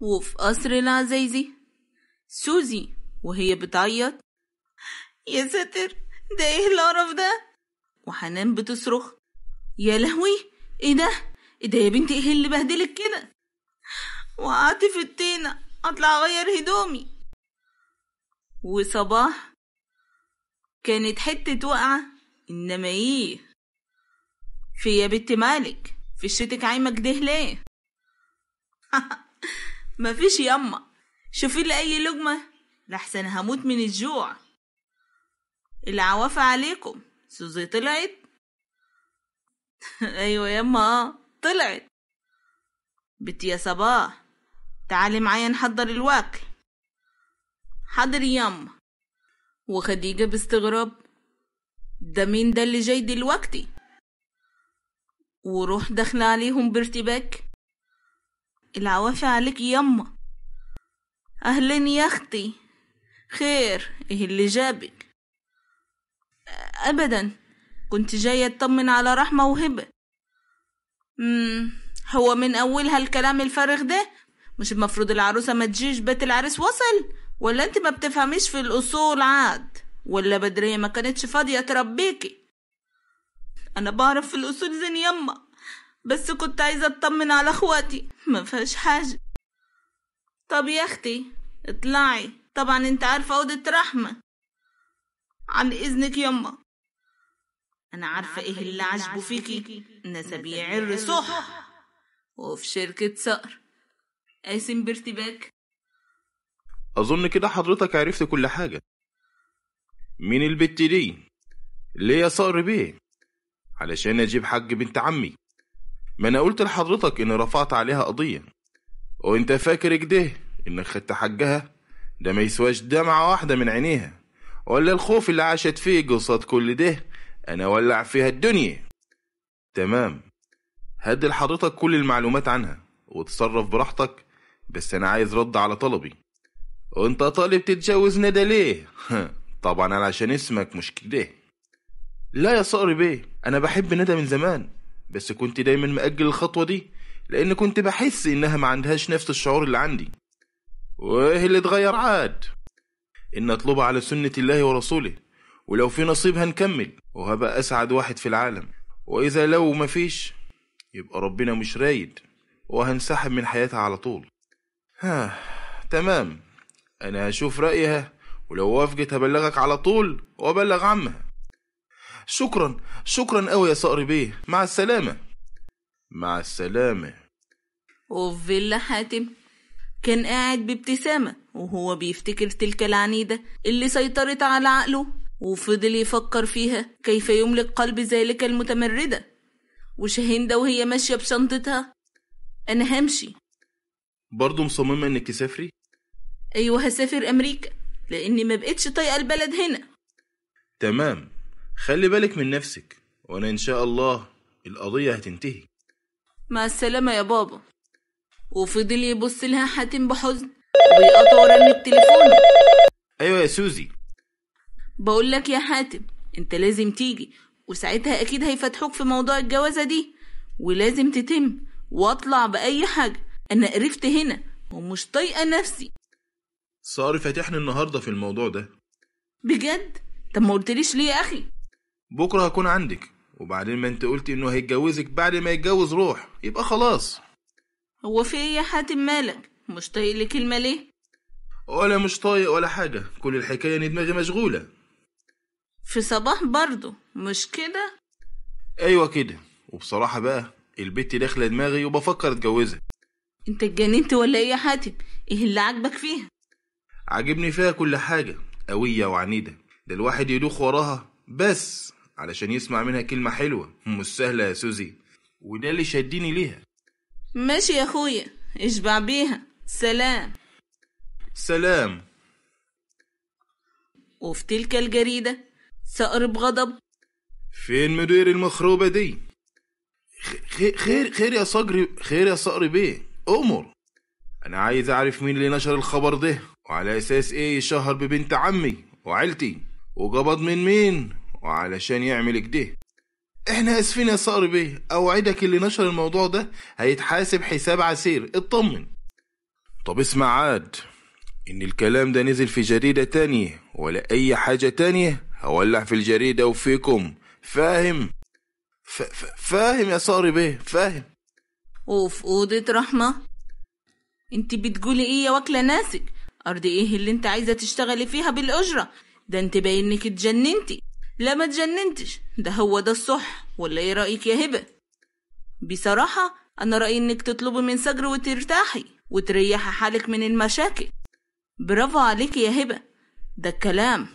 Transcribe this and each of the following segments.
وفي قصر العزايزي سوزي وهي بتعيط يا ساتر ده ايه القرف ده وحنان بتصرخ يا لهوي ايه ده ايه ده يا بنتي ايه اللي بهدلك كده وقعت في الطينه اطلع اغير هدومي وصباح كانت حتة وقعة إنما إيه في يا بنت مالك في شتك عايمك ده ليه مفيش يما شوفي لي أي لقمة لحسن هموت من الجوع العوافة عليكم سوزي طلعت أيوة يما آه طلعت بت يا صباح تعالي معايا نحضر الواكل حضري يما وخديجة باستغراب ده مين ده اللي جاي دلوقتي وروح داخلة عليهم بارتباك العوافي عليك يما أهلين يا أختي خير إيه اللي جابك أبدا كنت جاية أطمن على رحمة وهبة مم. هو من أولها الكلام الفارغ ده مش المفروض العروسة ما تجيش بيت العريس وصل ولا أنت ما بتفهميش في الأصول عاد ولا بدرية ما كانتش فاضية تربيكي أنا بعرف في الأصول زين يمه بس كنت عايزة أطمن على أخواتي ما فيهاش حاجة طب يا أختي اطلعي طبعا أنت عارفة أوضة رحمة عن إذنك يما أنا عارفة إيه اللي عجبه فيكي نسبي عر صح وفي شركة صقر قاسم بارتباك أظن كده حضرتك عرفت كل حاجة مين البت دي؟ ليه يا صقر بيه؟ علشان أجيب حق بنت عمي ما انا قلت لحضرتك اني رفعت عليها قضية وانت فاكر كده انك خدت حجها ده ما يسواش دمعة واحدة من عينيها ولا الخوف اللي عاشت فيه قصاد كل ده انا ولع فيها الدنيا تمام هدي لحضرتك كل المعلومات عنها وتصرف براحتك بس انا عايز رد على طلبي وانت طالب تتجوز ندى ليه طبعا علشان اسمك مش كده لا يا صقر بيه انا بحب ندى من زمان بس كنت دايما مأجل الخطوة دي لأن كنت بحس إنها ما عندهاش نفس الشعور اللي عندي وإيه اللي اتغير عاد إن أطلبها على سنة الله ورسوله ولو في نصيب هنكمل وهبقى أسعد واحد في العالم وإذا لو مفيش يبقى ربنا مش رايد وهنسحب من حياتها على طول ها تمام أنا هشوف رأيها ولو وافقت هبلغك على طول وأبلغ عمها شكرا شكرا قوي يا صقر بيه مع السلامة مع السلامة اوف فيلا حاتم كان قاعد بابتسامة وهو بيفتكر تلك العنيدة اللي سيطرت على عقله وفضل يفكر فيها كيف يملك قلب ذلك المتمردة وشهندة وهي ماشية بشنطتها أنا همشي برضه مصممة إنك تسافري؟ أيوة هسافر أمريكا لأني ما بقتش طايقة البلد هنا تمام خلي بالك من نفسك وانا ان شاء الله القضيه هتنتهي مع السلامه يا بابا وفضل يبص لها حاتم بحزن وبيقطع رن التليفون ايوه يا سوزي بقول لك يا حاتم انت لازم تيجي وساعتها اكيد هيفتحوك في موضوع الجوازه دي ولازم تتم واطلع باي حاجه انا قرفت هنا ومش طايقه نفسي صار فاتحني النهارده في الموضوع ده بجد طب ما قلتليش ليه يا اخي بكره هكون عندك وبعدين ما انت قلتي انه هيتجوزك بعد ما يتجوز روح يبقى خلاص هو في ايه يا حاتم مالك مش طايق لكلمة ليه ولا مش طايق ولا حاجه كل الحكايه ان دماغي مشغوله في صباح برضه مش كده ايوه كده وبصراحه بقى البت داخله دماغي وبفكر اتجوزها انت اتجننت ولا ايه يا حاتم ايه اللي عاجبك فيها عاجبني فيها كل حاجه قويه وعنيده ده الواحد يدوخ وراها بس علشان يسمع منها كلمة حلوة مش سهلة يا سوزي وده اللي شدني ليها ماشي يا أخويا اشبع بيها سلام سلام وفي تلك الجريدة سأر بغضب فين مدير المخروبة دي خير خير يا صقر خير يا صقر بيه أمر أنا عايز أعرف مين اللي نشر الخبر ده وعلى أساس إيه يشهر ببنت عمي وعيلتي وقبض من مين وعلشان يعمل كده احنا اسفين يا صقر بيه اوعدك اللي نشر الموضوع ده هيتحاسب حساب عسير اطمن طب اسمع عاد ان الكلام ده نزل في جريدة تانية ولا اي حاجة تانية هولع في الجريدة وفيكم فاهم ف ف فاهم يا صقر بيه فاهم وفي أوضة رحمة انت بتقولي ايه يا واكلة ناسك ارض ايه اللي انت عايزة تشتغلي فيها بالأجرة ده انت باينك اتجننتي لا ما تجننتش ده هو ده الصح ولا ايه رأيك يا هبة بصراحة أنا رأيي إنك تطلبي من سجر وترتاحي وتريحي حالك من المشاكل برافو عليكي يا هبة ده الكلام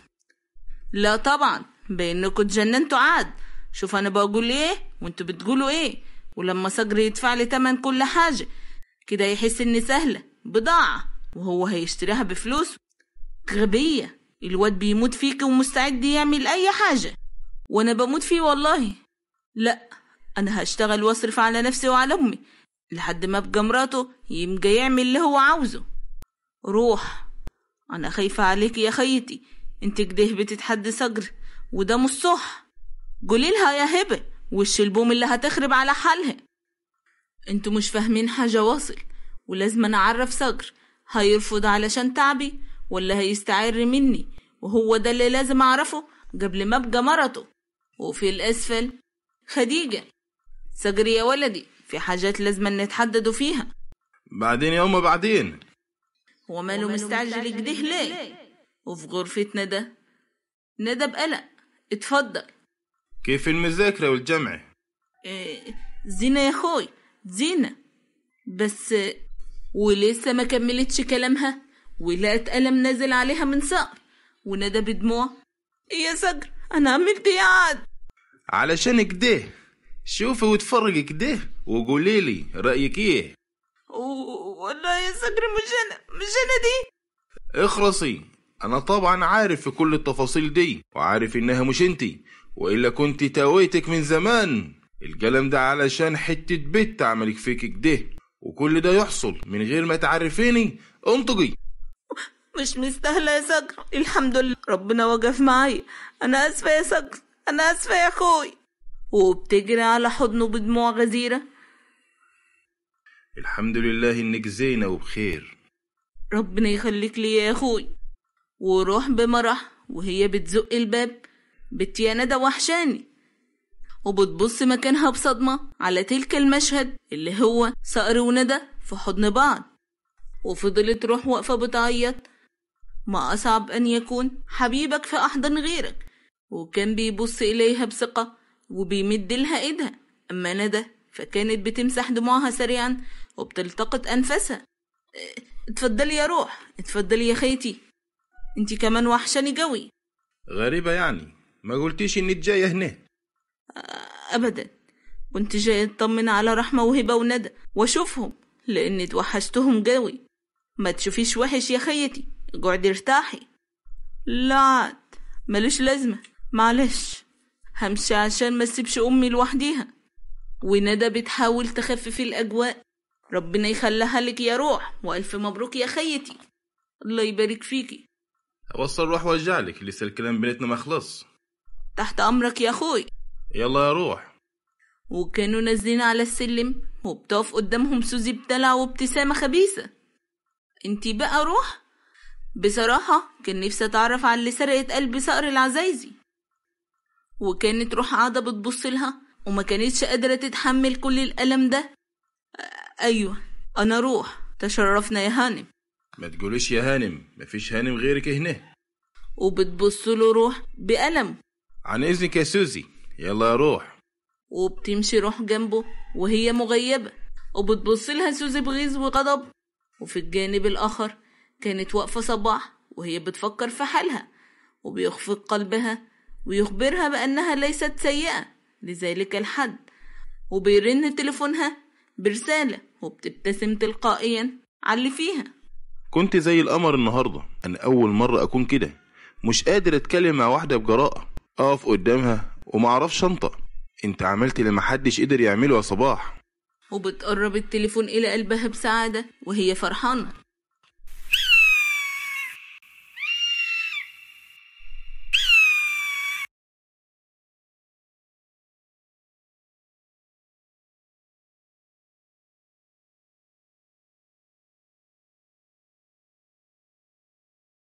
لا طبعا بانكم اتجننتوا عاد شوف انا بقول ايه وانتوا بتقولوا ايه ولما صقر يدفع لي تمن كل حاجة كده يحس اني سهلة بضاعة وهو هيشتريها بفلوسه غبية الواد بيموت فيك ومستعد يعمل اي حاجة وانا بموت فيه والله لا انا هشتغل واصرف على نفسي وعلى امي لحد ما ابقى مراته يبقى يعمل اللي هو عاوزه روح انا خايفة عليك يا خيتي انت كده بتتحدى صجر وده مش صح قولي لها يا هبه وش البوم اللي هتخرب على حالها انتوا مش فاهمين حاجه واصل ولازم أنا اعرف صجر هيرفض علشان تعبي واللي هيستعر مني وهو ده اللي لازم أعرفه قبل ما أبقى مرته وفي الأسفل خديجة سجري يا ولدي في حاجات لازم نتحددوا فيها بعدين يا أمه بعدين وماله مستعجل كده ليه وفي غرفتنا ده ندى بقلق اتفضل كيف المذاكرة والجمع إيه زينة يا أخوي زينة بس ولسه ما كملتش كلامها ولقت قلم نازل عليها من صقر وندى بدموع إيه يا صقر أنا عملت إيه عاد علشان كده شوفي وتفرجي كده وقولي لي رأيك إيه والله يا صقر مش أنا مش أنا دي اخلصي أنا طبعا عارف في كل التفاصيل دي وعارف إنها مش أنتي وإلا كنت تاويتك من زمان القلم ده علشان حتة بت عملك فيك كده وكل ده يحصل من غير ما تعرفيني انطقي مش مستاهلة يا صقر الحمد لله ربنا وقف معايا أنا آسفة يا صقر أنا آسفة يا أخوي وبتجري على حضنه بدموع غزيرة الحمد لله إنك زينة وبخير ربنا يخليك لي يا أخوي وروح بمرح وهي بتزق الباب بت يا ندى وحشاني وبتبص مكانها بصدمة على تلك المشهد اللي هو صقر وندى في حضن بعض وفضلت روح واقفة بتعيط ما أصعب أن يكون حبيبك في أحضن غيرك وكان بيبص إليها بثقة وبيمد لها إيدها أما ندى فكانت بتمسح دموعها سريعا وبتلتقط أنفاسها إيه، اتفضلي يا روح اتفضلي يا خيتي انتي كمان وحشاني جوي غريبة يعني ما قلتيش انك جاية هنا آه، ابدا كنت جاية اطمن على رحمة وهبة وندى واشوفهم لان اتوحشتهم جوي ما تشوفيش وحش يا خيتي اقعدي ارتاحي لا ملش لازمة معلش همشي عشان ما سيبش أمي لوحديها وندى بتحاول تخفف الأجواء ربنا يخليها لك يا روح وألف مبروك يا خيتي الله يبارك فيكي أوصل روح وارجع لسه الكلام بيناتنا ما خلص تحت أمرك يا أخوي يلا يا روح وكانوا نازلين على السلم وبتقف قدامهم سوزي بتلع وابتسامة خبيثة انتي بقى روح بصراحة كان نفسي أتعرف على اللي سرقت قلب صقر العزايزي وكانت روح قاعدة بتبص لها وما كانتش قادرة تتحمل كل الألم ده أيوة أنا روح تشرفنا يا هانم ما تقوليش يا هانم مفيش هانم غيرك هنا وبتبص له روح بألم عن إذنك يا سوزي يلا روح وبتمشي روح جنبه وهي مغيبة وبتبص لها سوزي بغيظ وغضب وفي الجانب الآخر كانت واقفة صباح وهي بتفكر في حالها وبيخفق قلبها ويخبرها بأنها ليست سيئة لذلك الحد وبيرن تليفونها برسالة وبتبتسم تلقائيا على اللي فيها كنت زي القمر النهاردة أنا أول مرة أكون كده مش قادر أتكلم مع واحدة بجراءة أقف قدامها ومعرفش أنطق أنت عملت اللي محدش قدر يعمله يا صباح وبتقرب التليفون إلى قلبها بسعادة وهي فرحانة